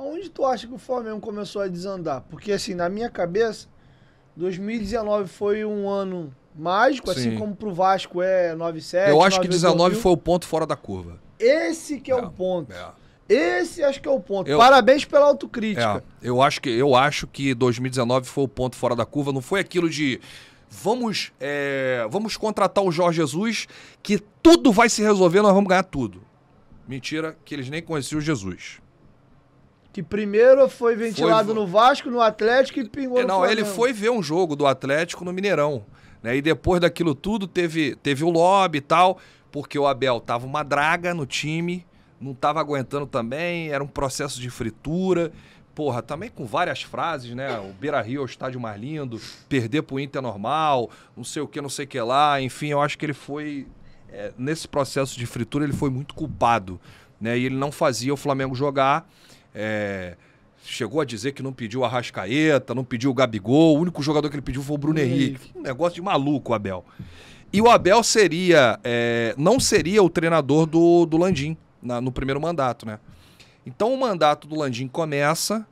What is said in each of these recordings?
Aonde tu acha que o Flamengo começou a desandar? Porque, assim, na minha cabeça, 2019 foi um ano mágico, assim Sim. assim como pro Vasco é 9-7. Eu acho que 19 foi o ponto fora da curva. Esse que é, é o ponto. É. Esse acho que é o ponto. Eu, Parabéns pela autocrítica. É, eu, acho que, eu acho que 2019 foi o ponto fora da curva. Não foi aquilo de vamos, é, vamos contratar o Jorge Jesus que tudo vai se resolver, nós vamos ganhar tudo. Mentira, que eles nem conheciam o Jesus. Que primeiro foi ventilado foi... no Vasco, no Atlético e pingou Não, ele foi ver um jogo do Atlético no Mineirão. Né? E depois daquilo tudo teve, teve o lobby e tal, porque o Abel tava uma draga no time, não tava aguentando também, era um processo de fritura. Porra, também com várias frases, né? O Beira Rio é o estádio mais lindo, perder pro Inter é normal, não sei o que, não sei o que lá. Enfim, eu acho que ele foi. É, nesse processo de fritura, ele foi muito culpado. Né? E ele não fazia o Flamengo jogar. É, chegou a dizer que não pediu a Rascaeta, não pediu o Gabigol, o único jogador que ele pediu foi o Bruno Henrique. Um negócio de maluco, Abel. E o Abel seria, é, não seria o treinador do, do Landim na, no primeiro mandato, né? Então o mandato do Landim começa,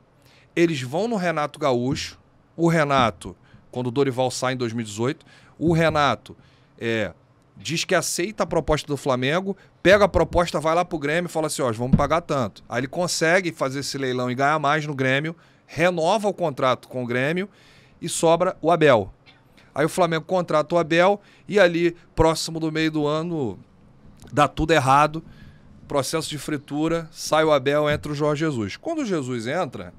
eles vão no Renato Gaúcho, o Renato, quando o Dorival sai em 2018, o Renato é, diz que aceita a proposta do Flamengo, pega a proposta, vai lá pro Grêmio e fala assim: ó, vamos pagar tanto. Aí ele consegue fazer esse leilão e ganhar mais no Grêmio, renova o contrato com o Grêmio e sobra o Abel. Aí o Flamengo contrata o Abel e ali, próximo do meio do ano, dá tudo errado. Processo de fritura, sai o Abel, entra o Jorge Jesus. Quando o Jesus entra,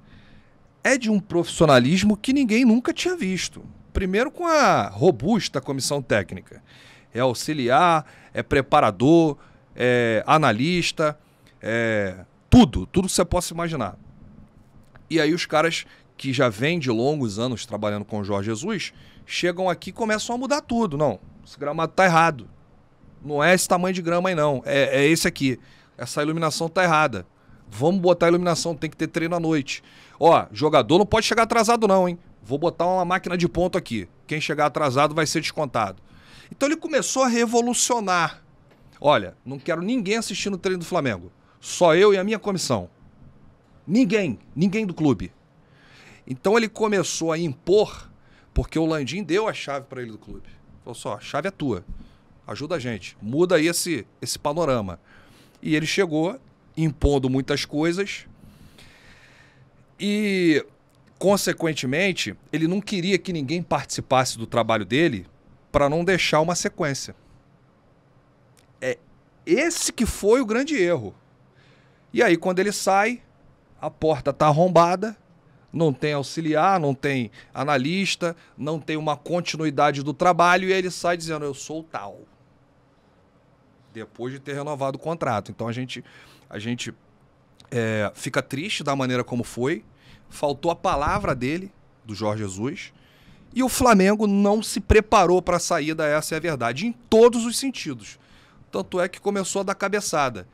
é de um profissionalismo que ninguém nunca tinha visto. Primeiro com a robusta comissão técnica é auxiliar, é preparador, é analista, é tudo, tudo que você possa imaginar. E aí os caras que já vêm de longos anos trabalhando com o Jorge Jesus chegam aqui e começam a mudar tudo. Não, esse gramado tá errado. Não é esse tamanho de grama aí, não. É, é esse aqui. Essa iluminação tá errada. Vamos botar a iluminação, tem que ter treino à noite. Ó, jogador não pode chegar atrasado, não, hein? Vou botar uma máquina de ponto aqui. Quem chegar atrasado vai ser descontado. Então ele começou a revolucionar. Olha, não quero ninguém assistindo o treino do Flamengo. Só eu e a minha comissão. Ninguém, ninguém do clube. Então ele começou a impor, porque o Landim deu a chave para ele do clube. Falou só, assim, a chave é tua. Ajuda a gente. Muda aí esse, esse panorama. E ele chegou impondo muitas coisas. E, consequentemente, ele não queria que ninguém participasse do trabalho dele para não deixar uma sequência. É esse que foi o grande erro. E aí quando ele sai, a porta tá arrombada, não tem auxiliar, não tem analista, não tem uma continuidade do trabalho e aí ele sai dizendo eu sou tal. Depois de ter renovado o contrato. Então a gente a gente é, fica triste da maneira como foi. Faltou a palavra dele, do Jorge Jesus. E o Flamengo não se preparou para a saída, essa é a verdade, em todos os sentidos. Tanto é que começou a dar cabeçada.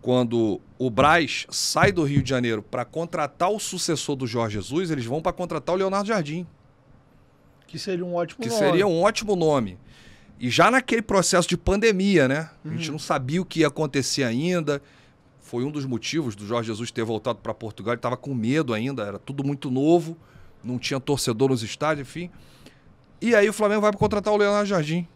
Quando o Braz sai do Rio de Janeiro para contratar o sucessor do Jorge Jesus, eles vão para contratar o Leonardo Jardim. Que seria um ótimo que nome. Que seria um ótimo nome. E já naquele processo de pandemia, né? Uhum. A gente uhum. não sabia o que ia acontecer ainda. Foi um dos motivos do Jorge Jesus ter voltado para Portugal. Ele estava com medo ainda, era tudo muito novo não tinha torcedor nos estádios, enfim. E aí o Flamengo vai contratar o Leonardo Jardim.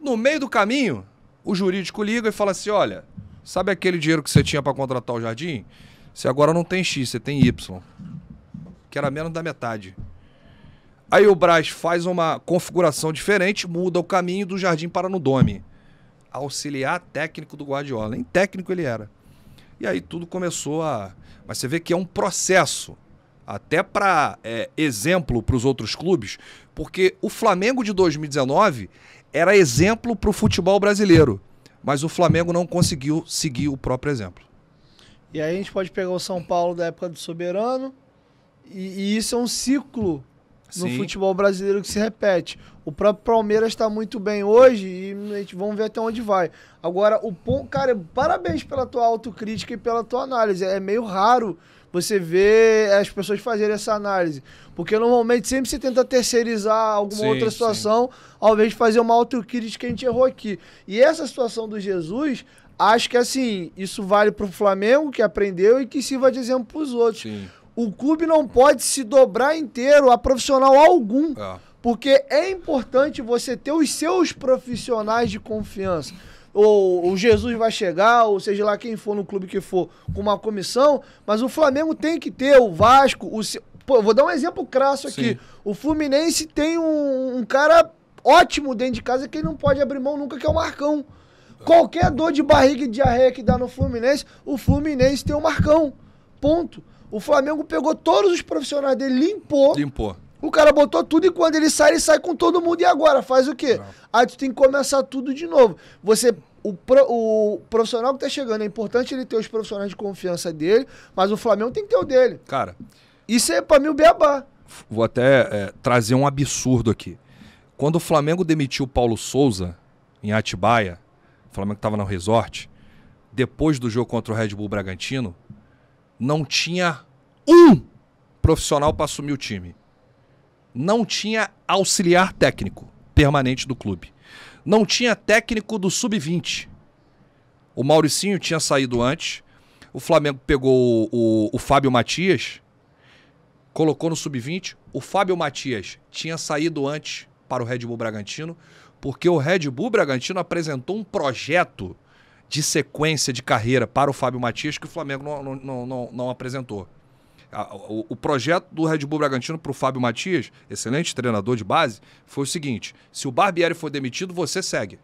No meio do caminho, o jurídico liga e fala assim: olha, sabe aquele dinheiro que você tinha para contratar o Jardim? Você agora não tem X, você tem Y. Que era menos da metade. Aí o Braz faz uma configuração diferente, muda o caminho do Jardim para no Dome. Auxiliar técnico do Guardiola. Nem técnico ele era. E aí tudo começou a. Mas você vê que é um processo até para é, exemplo para os outros clubes, porque o Flamengo de 2019 era exemplo para o futebol brasileiro, mas o Flamengo não conseguiu seguir o próprio exemplo. E aí a gente pode pegar o São Paulo da época do Soberano, e, e isso é um ciclo no Sim. futebol brasileiro que se repete. O próprio Palmeiras está muito bem hoje e a gente vamos ver até onde vai. Agora, o ponto, cara, parabéns pela tua autocrítica e pela tua análise. É meio raro você vê as pessoas fazerem essa análise. Porque normalmente sempre se tenta terceirizar alguma sim, outra situação, sim. ao invés de fazer uma autocrítica que a gente errou aqui. E essa situação do Jesus, acho que assim, isso vale para o Flamengo, que aprendeu, e que sirva de exemplo para os outros. Sim. O clube não pode se dobrar inteiro a profissional algum. É. Porque é importante você ter os seus profissionais de confiança ou o Jesus vai chegar, ou seja lá quem for no clube que for, com uma comissão, mas o Flamengo tem que ter, o Vasco, o. Pô, vou dar um exemplo crasso aqui. Sim. O Fluminense tem um, um, cara ótimo dentro de casa que ele não pode abrir mão nunca, que é o Marcão. Qualquer dor de barriga e diarreia que dá no Fluminense, o Fluminense tem o Marcão. Ponto. O Flamengo pegou todos os profissionais dele, limpou. Limpou. O cara botou tudo e quando ele sai, ele sai com todo mundo. E agora? Faz o quê? Não. Aí tu tem que começar tudo de novo. Você. O, pro, o profissional que tá chegando, é importante ele ter os profissionais de confiança dele, mas o Flamengo tem que ter o dele. Cara. Isso é pra mim o beabá. Vou até é, trazer um absurdo aqui. Quando o Flamengo demitiu o Paulo Souza em Atibaia, o Flamengo tava no resort, depois do jogo contra o Red Bull Bragantino, não tinha um profissional para assumir o time não tinha auxiliar técnico permanente do clube. Não tinha técnico do sub-20. O Mauricinho tinha saído antes. O Flamengo pegou o, o, o Fábio Matias, colocou no sub-20. O Fábio Matias tinha saído antes para o Red Bull Bragantino, porque o Red Bull Bragantino apresentou um projeto de sequência de carreira para o Fábio Matias que o Flamengo não, não, não, não apresentou. A, o, o, projeto do Red Bull Bragantino para o Fábio Matias, excelente treinador de base, foi o seguinte: se o Barbieri for demitido, você segue.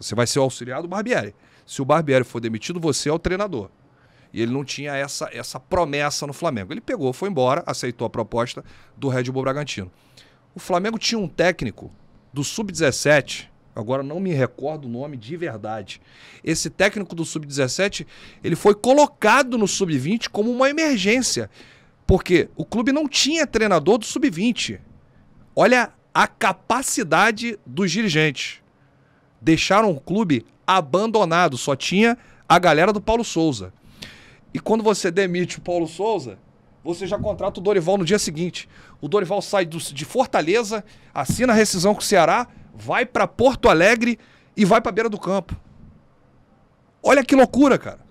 Você vai ser o auxiliar do Barbieri. Se o Barbieri for demitido, você é o treinador. E ele não tinha essa, essa promessa no Flamengo. Ele pegou, foi embora, aceitou a proposta do Red Bull Bragantino. O Flamengo tinha um técnico do Sub-17 Agora não me recordo o nome de verdade. Esse técnico do sub-17, ele foi colocado no sub-20 como uma emergência, porque o clube não tinha treinador do sub-20. Olha a capacidade dos dirigentes. Deixaram o clube abandonado, só tinha a galera do Paulo Souza. E quando você demite o Paulo Souza, você já contrata o Dorival no dia seguinte. O Dorival sai do, de Fortaleza, assina a rescisão com o Ceará, vai para Porto Alegre e vai para beira do campo. Olha que loucura, cara.